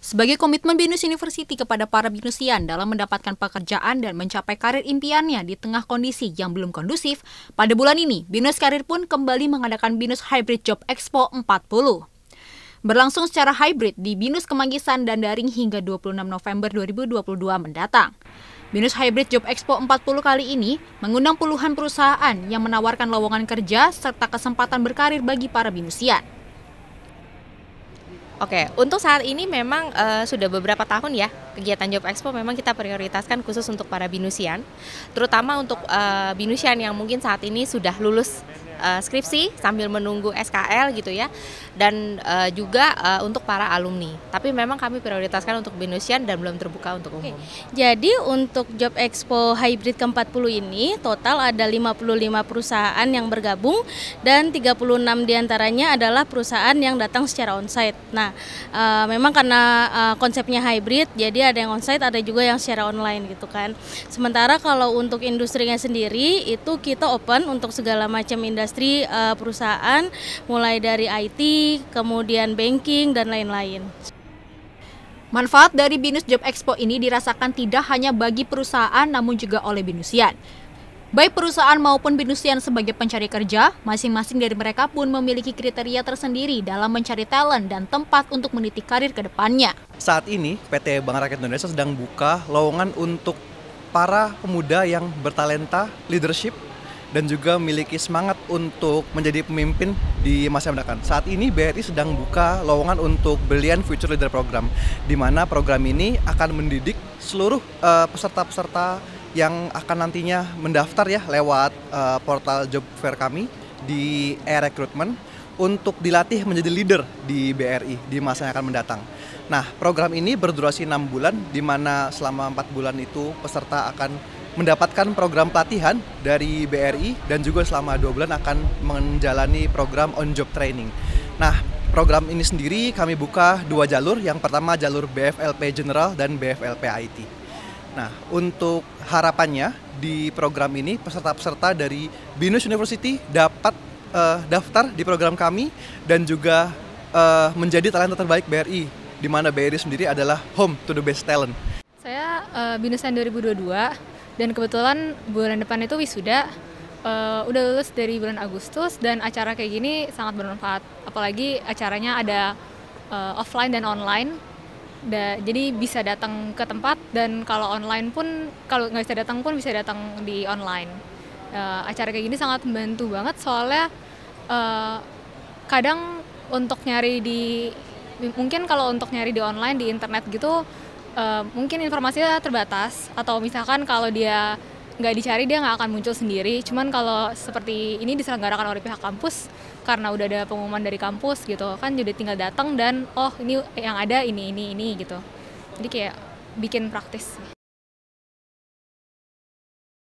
sebagai komitmen Binus University kepada para binusian dalam mendapatkan pekerjaan dan mencapai karir impiannya di tengah kondisi yang belum kondusif, pada bulan ini Binus Karir pun kembali mengadakan Binus Hybrid Job Expo 40 berlangsung secara hybrid di Binus Kemanggisan dan daring hingga 26 November 2022 mendatang. Binus Hybrid Job Expo 40 kali ini mengundang puluhan perusahaan yang menawarkan lowongan kerja serta kesempatan berkarir bagi para binusian. Oke, untuk saat ini memang uh, sudah beberapa tahun ya kegiatan Job Expo memang kita prioritaskan khusus untuk para binusian, terutama untuk uh, binusian yang mungkin saat ini sudah lulus uh, skripsi sambil menunggu SKL gitu ya dan uh, juga uh, untuk para alumni. Tapi memang kami prioritaskan untuk Binusian dan belum terbuka untuk umum. Oke. Jadi untuk Job Expo Hybrid ke-40 ini total ada 55 perusahaan yang bergabung dan 36 diantaranya adalah perusahaan yang datang secara onsite. Nah, uh, memang karena uh, konsepnya hybrid jadi ada yang onsite ada juga yang secara online gitu kan. Sementara kalau untuk industrinya sendiri itu kita open untuk segala macam industri industri uh, perusahaan mulai dari IT, kemudian banking dan lain-lain. Manfaat dari Binus Job Expo ini dirasakan tidak hanya bagi perusahaan namun juga oleh Binusian. Baik perusahaan maupun Binusian sebagai pencari kerja, masing-masing dari mereka pun memiliki kriteria tersendiri dalam mencari talent dan tempat untuk meniti karir ke depannya. Saat ini, PT Bank Rakyat Indonesia sedang buka lowongan untuk para pemuda yang bertalenta leadership dan juga memiliki semangat untuk menjadi pemimpin di masa yang mendatang. Saat ini BRI sedang buka lowongan untuk Brilliant Future Leader Program, di mana program ini akan mendidik seluruh eh, peserta-peserta uh, yang akan nantinya mendaftar ya lewat uh, portal job fair kami di e-recruitment untuk dilatih menjadi leader di BRI di masa yang akan mendatang. Nah, program ini berdurasi enam bulan, di mana selama empat bulan itu peserta akan mendapatkan program pelatihan dari BRI dan juga selama dua bulan akan menjalani program on job training. Nah, program ini sendiri kami buka dua jalur. Yang pertama jalur BFLP General dan BFLP IT. Nah, untuk harapannya di program ini peserta-peserta dari Binus University dapat uh, daftar di program kami dan juga uh, menjadi talenta terbaik BRI di mana BRI sendiri adalah home to the best talent. Saya uh, Binusan 2022 dan kebetulan bulan depan itu wisuda uh, udah lulus dari bulan Agustus dan acara kayak gini sangat bermanfaat apalagi acaranya ada uh, offline dan online da, jadi bisa datang ke tempat dan kalau online pun kalau nggak bisa datang pun bisa datang di online uh, acara kayak gini sangat membantu banget soalnya uh, kadang untuk nyari di mungkin kalau untuk nyari di online di internet gitu uh, mungkin informasinya terbatas atau misalkan kalau dia nggak dicari dia nggak akan muncul sendiri. Cuman kalau seperti ini diselenggarakan oleh pihak kampus karena udah ada pengumuman dari kampus gitu kan jadi tinggal datang dan oh ini yang ada ini ini ini gitu. Jadi kayak bikin praktis.